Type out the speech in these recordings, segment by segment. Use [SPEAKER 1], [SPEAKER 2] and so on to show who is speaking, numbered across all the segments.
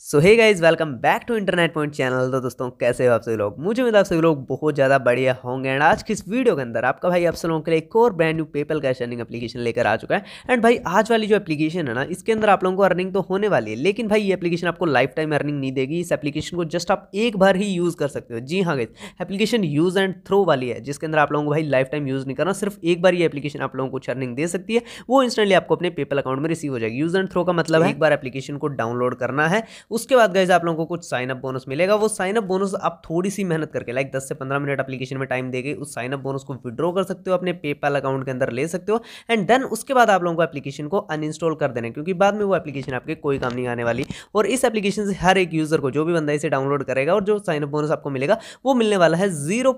[SPEAKER 1] so hey guys welcome back to internet point channel तो दोस्तों कैसे हो आप सभी लोग मुझे उम्मीद आप सभी लोग बहुत ज़्यादा बढ़िया होंगे एंड आज की इस वीडियो के अंदर आपका भाई आप सब लोगों के लिए एक और brand new PayPal cash earning application लेकर आ चुका है एंड भाई आज वाली जो एप्लीकेशन है ना इसके अंदर आप लोगों को अर्निंग तो होने वाली है लेकिन भाई ये एप्लीकेशन आपको लाइफ टाइम अर्निंग नहीं देगी इस एप्लीकेशन को जस्ट आप एक बार ही यूज़ कर सकते हो जी हाँ guys application use and throw वाली है जिसके अंदर आप लोगों को भाई लाइफ टाइम यूज़ नहीं करना सिर्फ एक बार ये एप्लीकेशन आप लोगों को कुछ अर्निंग दे सकती है वो इंस्टेंटली आपको अपने पेपल अकाउंट में रिसीव हो जाएगी यूज़ एंड थ्रो का मतलब एक बार एप्लीकेशन को डाउनलोड करना है उसके बाद गए आप लोगों को कुछ साइनअप बोनस मिलेगा वो साइनअप बोनस आप थोड़ी सी मेहनत करके लाइक दस से पंद्रह मिनट अपलीकेशन में टाइम देगी उस साइनअप बोनस को विड्रॉ कर सकते हो अपने पेपाल अकाउंट के अंदर ले सकते हो एंड देन उसके बाद आप लोगों को एप्लीकेशन को अनइंस्टॉल कर देना क्योंकि बाद में वो एप्लीकेशन आपके कोई काम नहीं आने वाली और इस एप्लीकेशन से हर एक यूज़र को जो भी बंदा इसे डाउनलोड करेगा और जो साइनअप बोनस आपको मिलेगा वो मिलने वाला है जीरो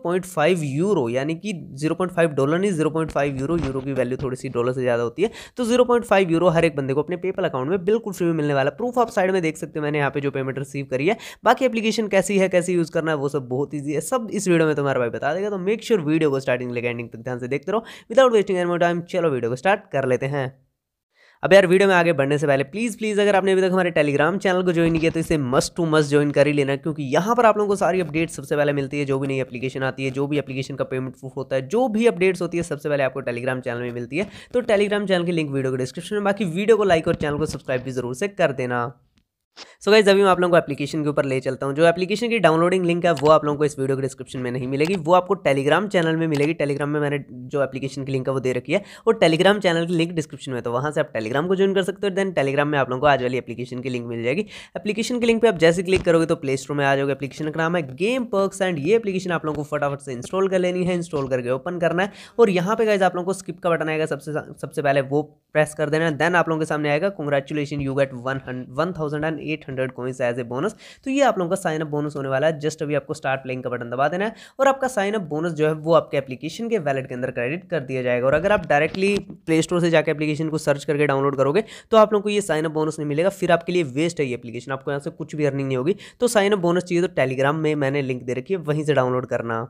[SPEAKER 1] यूरो यानी कि जीरो डॉलर नहीं जीरो यूरो यूरो की वैल्यू थोड़ी सी डॉलर से ज़्यादा होती है तो जीरो यूरो हर एक बंदे को अपने पेपल अकाउंट में बिल्कुल फ्री में मिलने वाला प्रूफ आप साइड में देख सकते हो मैंने यहाँ पे जो पेमेंट रिसीव करी है बाकी एप्लीकेशन कैसी है कैसे यूज़ करना है वो सब बहुत ईजी है सब इस वीडियो में तुम्हारे भाई बता देगा तो मेक श्योर वीडियो को स्टार्टिंग लेकर एंडिंग तक ध्यान से देखते रहो विदाउट वेस्टिंग एनी टाइम चलो वीडियो को स्टार्ट कर लेते हैं अब यार वीडियो में आगे बढ़ने से पहले प्लीज़ प्लीज़ अगर आपने अभी तक हमारे टेलीग्राम चैनल को ज्वाइन किया तो इसे मस्ट टू मस्ट ज्वाइन कर ही लेना क्योंकि यहाँ पर आप लोगों को सारी अपडेट्स सबसे पहले मिलती है जो भी नई एप्लीकेशन आती है जो भी एप्लीकेशन का पेमेंट प्रूफ होता है जो भी अपडेट्स होती है सबसे पहले आपको टेलीग्राम चैनल में मिलती है तो टेलीग्राम चैनल की लिंक वीडियो के डिस्क्रिप्शन में बाकी वीडियो को लाइक और चैनल को सब्सक्राइब भी जरूर से कर देना सो गाइज अभी मैं आप लोगों को एप्लीकेशन के ऊपर ले चलता हूँ जो एप्लीकेशन की डाउनलोडिंग लिंक है वो आप लोगों को इस वीडियो के डिस्क्रिप्शन में नहीं मिलेगी वो आपको टेलीग्राम चैनल में मिलेगी टेलीग्राम में मैंने जो एप्लीकेशन की लिंक है वो दे रखी है और टेलीग्राम चैनल की लिंक डिस्क्रिप्शन में तो वहाँ से आप टेलीग्राम को ज्वाइन कर सकते हो देन टेलीग्राम में आप लोगों को आज वाली एप्लीकेशन की लिंक मिल जाएगी एप्लीकेशन की लिंक पर आप जैसे क्लिक करोगे तो प्ले स्टोर में आ जाओगे एप्लीकेशन का नाम है गेम पर्क्स एंड ये एप्लीकेशन आप लोगों को फटाफट से इंस्टॉल कर लेनी है इंस्टॉल करके ओपन करना है और यहाँ पे गाइज आप लोगों को स्किप का बटन आएगा सबसे सबसे पहले वो प्रेस कर देना देन आप लोगों के सामने आएगा congratulation you get one one thousand and eight hundred coins as a bonus तो ये आप लोगों का साइन अप बोनस होने वाला है जस्ट अभी आपको स्टार्ट प्लेइंग का बटन दबा देना है और आपका साइन अप बोनस जो है वो आपके एप्लीकेशन के वैलेट के अंदर क्रेडिट कर दिया जाएगा और अगर आप डायरेक्टली प्ले स्टोर से जाकर एप्लीकेशन को सर्च करके डाउनलोड करोगे तो आप लोग को ये साइन अप बोनस नहीं मिलेगा फिर आपके लिए वेस्ट है ये एप्लीकेशन आपको यहाँ से कुछ भी अर्निंग नहीं होगी तो साइन अप बोनस चाहिए तो टेलीग्राम में मैंने लिंक दे रखी है वहीं से डाउनलोड करना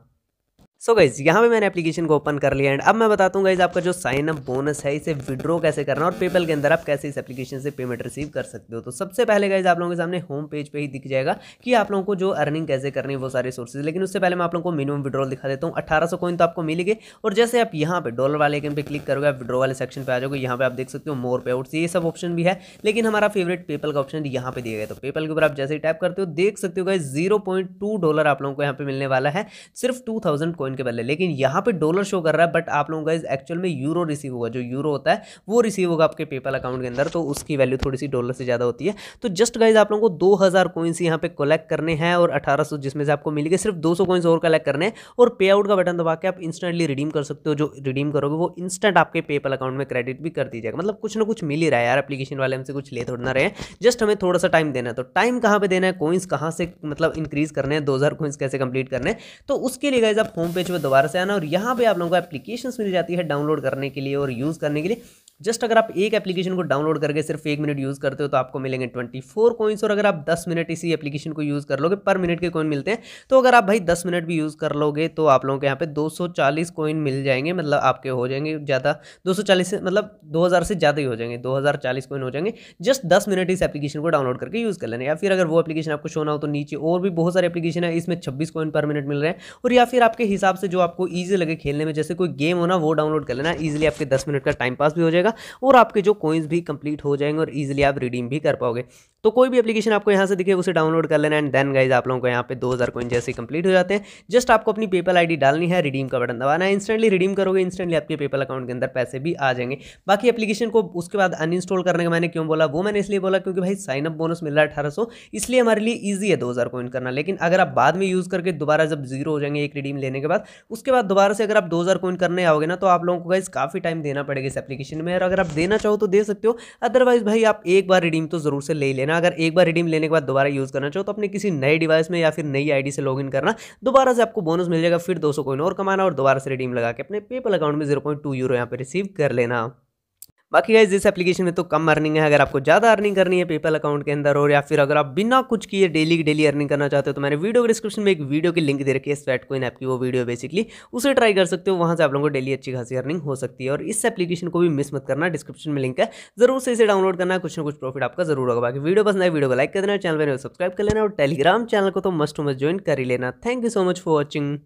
[SPEAKER 1] सो गाइज यहाँ पे मैंने एप्लीकेशन को ओपन कर लिया एंड अब मैं बताता हूँ गाइज आपका जो साइन अप बोनस है इसे विड्रॉ कैसे करना और पेपल के अंदर आप कैसे इस एप्लीकेशन से पेमेंट रिसीव कर सकते हो तो सबसे पहले गाइज आप लोगों के सामने होम पेज पे ही दिख जाएगा कि आप लोगों को जो अर्निंग कैसे करनी है वो सारे सोर्सेज लेकिन उससे पहले मैं आप लोगों को मिनिमम विड्रॉल दिखा देता हूँ अठारह कॉइन तो आपको मिलेगी और जैसे आप यहाँ पे डॉलर वाले आइकन पे क्लिक करोगे आप विड्रॉ वाले सेक्शन पे आ जाओगे यहाँ पे आप देख सकते हो मोर पे आउट्स ये सब ऑप्शन भी है लेकिन हमारा फेवरेट पेपल का ऑप्शन यहाँ पे दिया गया तो पेपल के ऊपर आप जैसे ही टाइप करते हो देख सकते हो गाइज जीरो डॉलर आप लोगों को यहाँ पे मिलने वाला है सिर्फ टू थाउजेंड कॉइन के बदले लेकिन यहाँ पे डॉलर शो कर रहा है बट आप लोगों का एक्चुअल में यूरो रिसीव होगा जो यूरो होता है वो रिसीव होगा आपके पेपल अकाउंट के अंदर तो उसकी वैल्यू थोड़ी सी डॉलर से ज़्यादा होती है तो जस्ट गाइज आप लोगों को दो हज़ार कोइंस यहाँ पे कलेक्ट करने हैं और अठारह सौ जिसमें से आपको मिलेंगे सिर्फ दो सौ कोइंस और कलेक्ट करने हैं और पे आउट का बटन दबा के आप इंस्टेंटली रिडीम कर सकते हो जो रिडीम करोगे वो इंस्टेंट आपके पेपल अकाउंट में क्रेडिट भी कर दी जाएगा मतलब कुछ ना कुछ मिल ही रहा है यार एप्लीकेशन वाले हमसे कुछ ले थोड़ा ना रहे जस्ट हमें थोड़ा सा टाइम देना है तो टाइम कहाँ पर देना है कोइंस कहाँ से मतलब इंक्रीज करने हैं दो हज़ार कोइंस कैसे कंप्लीट करने हैं तो उसके लिए गाइज आप होम पे पेज पर दोबारा से आना और यहाँ पे आप लोगों को एप्लीकेशन मिल जाती है डाउनलोड करने के लिए और यूज़ करने के लिए जस्ट अगर आप एक एप्लीकेशन को डाउनलोड करके सिर्फ एक मिनट यूज़ करते हो तो आपको मिलेंगे ट्वेंटी फोर कोइंस और अगर आप दस मिनट इसी एप्लीकेशन को यूज़ कर लोगे पर मिनट के कॉइन मिलते हैं तो अगर आप भाई दस मिनट भी यूज़ कर लोगे तो आप लोगों के यहाँ पे दो कोइन मिल जाएंगे मतलब आपके हो जाएंगे ज़्यादा दो से मतलब दो से ज़्यादा ही हो जाएंगे दो कोइन हो जाएंगे जस्ट दस मिनट इस एप्लीकेशन को डाउनलोड करके यूज़ कर लेना या फिर अगर वो एप्लीकेशन आपको शो ना हो तो नीचे और भी बहुत सारे एप्लीकेशन है इसमें छब्बीस कोइन पर मिनट मिल रहे हैं और या फिर आपके हिसाब से जो आपको ईजी लगे खेलने में जैसे कोई गेम हो ना वो डाउनलोड कर लेना ईजिली आपके दस मिनट का टाइम पास भी हो जाएगा जाएगा और आपके जो कोइंस भी कंप्लीट हो जाएंगे और ईजिली आप रिडीम भी कर पाओगे तो कोई भी एप्लीकेशन आपको यहाँ से दिखे उसे डाउनलोड कर लेना एंड देन गाइज आप लोगों को यहाँ पे 2000 कोइन जैसे कंप्लीट हो जाते हैं जस्ट आपको अपनी पेपल आईडी डालनी है रिडीम का बटन दबाना है इंस्टेंटली रिडीम करोगे इंस्टेंटली आपके पेपल अकाउंट के अंदर पैसे भी आ जाएंगे बाकी एप्लीकेशन को उसके बाद अनइंस्टॉल करने का मैंने क्यों बोला वो मैंने इसलिए बोला क्योंकि भाई साइनअप बोनस मिल रहा है अठारह इसलिए हमारे लिए ईजी है दो कोइन करना लेकिन अगर आप बाद में यूज़ करके दोबारा जब जीरो हो जाएंगे एक रिडीम लेने के बाद उसके बाद दोबारा से अगर आप दो कॉइन करने आओगे ना तो आप लोगों को गाइज काफ़ी टाइम देना पड़ेगा इस एप्लीकेशन में शेयर अगर आप देना चाहो तो दे सकते हो अदरवाइज भाई आप एक बार रिडीम तो ज़रूर से ले लेना अगर एक बार रिडीम लेने के बाद दोबारा यूज़ करना चाहो तो अपने किसी नए डिवाइस में या फिर नई आई से लॉग करना दोबारा से आपको बोनस मिल जाएगा फिर दो सौ और कमाना और दोबारा से रिडीम लगा के अपने पेपल अकाउंट में जीरो पॉइंट टू यूरो यहाँ पर रिसीव कर लेना बाकी गाइज इस एप्लीकेशन में तो कम अर्निंग है अगर आपको ज़्यादा अर्निंग करनी है पेपल अकाउंट के अंदर और या फिर अगर आप बिना कुछ किए डेली डेली अर्निंग करना चाहते हो तो मैंने वीडियो के डिस्क्रिप्शन में एक वीडियो की लिंक दे रखी है स्वेट कोइन ऐप की वो वीडियो बेसिकली उसे ट्राई कर सकते हो वहाँ से आप लोगों को डेली अच्छी खासी अर्निंग हो सकती है और इस एप्लीकेशन को भी मिस मत करना डिस्क्रिप्शन में लिंक है जरूर से इसे डाउनलोड करना कुछ ना कुछ प्रॉफिट आपका जरूर होगा बाकी वीडियो पसंद है वीडियो को लाइक कर देना चैनल पर सब्सक्राइब तो कर लेना और टेलीग्राम चैनल को तो मस्ट मस्ट ज्वाइन कर ही लेना thank you so much for watching